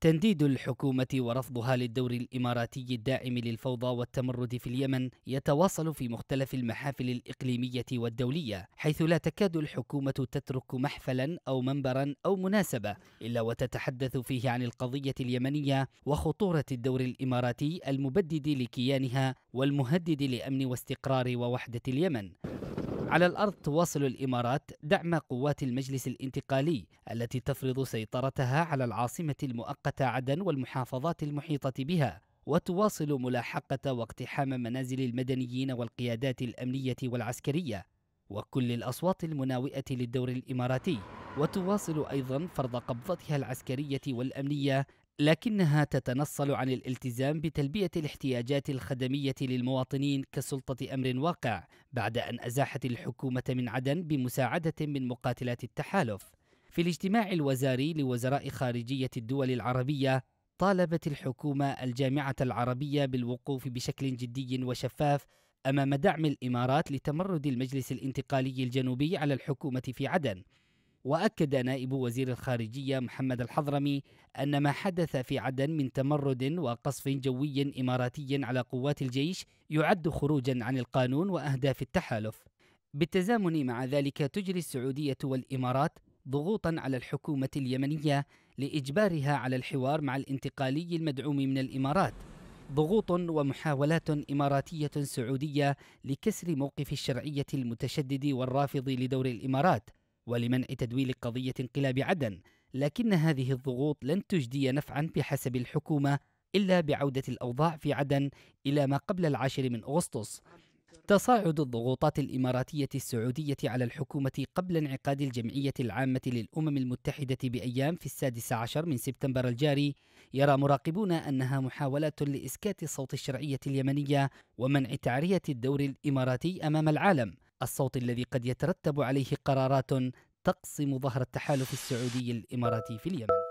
تنديد الحكومة ورفضها للدور الإماراتي الداعم للفوضى والتمرد في اليمن يتواصل في مختلف المحافل الإقليمية والدولية حيث لا تكاد الحكومة تترك محفلا أو منبرا أو مناسبة إلا وتتحدث فيه عن القضية اليمنية وخطورة الدور الإماراتي المبدد لكيانها والمهدد لأمن واستقرار ووحدة اليمن على الأرض تواصل الإمارات دعم قوات المجلس الانتقالي التي تفرض سيطرتها على العاصمة المؤقتة عدن والمحافظات المحيطة بها وتواصل ملاحقة واقتحام منازل المدنيين والقيادات الأمنية والعسكرية وكل الأصوات المناوئة للدور الإماراتي وتواصل أيضا فرض قبضتها العسكرية والأمنية لكنها تتنصل عن الالتزام بتلبية الاحتياجات الخدمية للمواطنين كسلطة أمر واقع بعد أن أزاحت الحكومة من عدن بمساعدة من مقاتلات التحالف. في الاجتماع الوزاري لوزراء خارجية الدول العربية طالبت الحكومة الجامعة العربية بالوقوف بشكل جدي وشفاف أمام دعم الإمارات لتمرد المجلس الانتقالي الجنوبي على الحكومة في عدن واكد نائب وزير الخارجيه محمد الحضرمي ان ما حدث في عدن من تمرد وقصف جوي اماراتي على قوات الجيش يعد خروجا عن القانون واهداف التحالف بالتزامن مع ذلك تجري السعوديه والامارات ضغوطا على الحكومه اليمنيه لاجبارها على الحوار مع الانتقالي المدعوم من الامارات ضغوط ومحاولات اماراتيه سعوديه لكسر موقف الشرعيه المتشدد والرافض لدور الامارات ولمنع تدويل قضية انقلاب عدن لكن هذه الضغوط لن تجدي نفعا بحسب الحكومة إلا بعودة الأوضاع في عدن إلى ما قبل العاشر من أغسطس تصاعد الضغوطات الإماراتية السعودية على الحكومة قبل انعقاد الجمعية العامة للأمم المتحدة بأيام في السادس عشر من سبتمبر الجاري يرى مراقبون أنها محاولات لإسكات صوت الشرعية اليمنية ومنع تعرية الدور الإماراتي أمام العالم الصوت الذي قد يترتب عليه قرارات تقصم ظهر التحالف السعودي الإماراتي في اليمن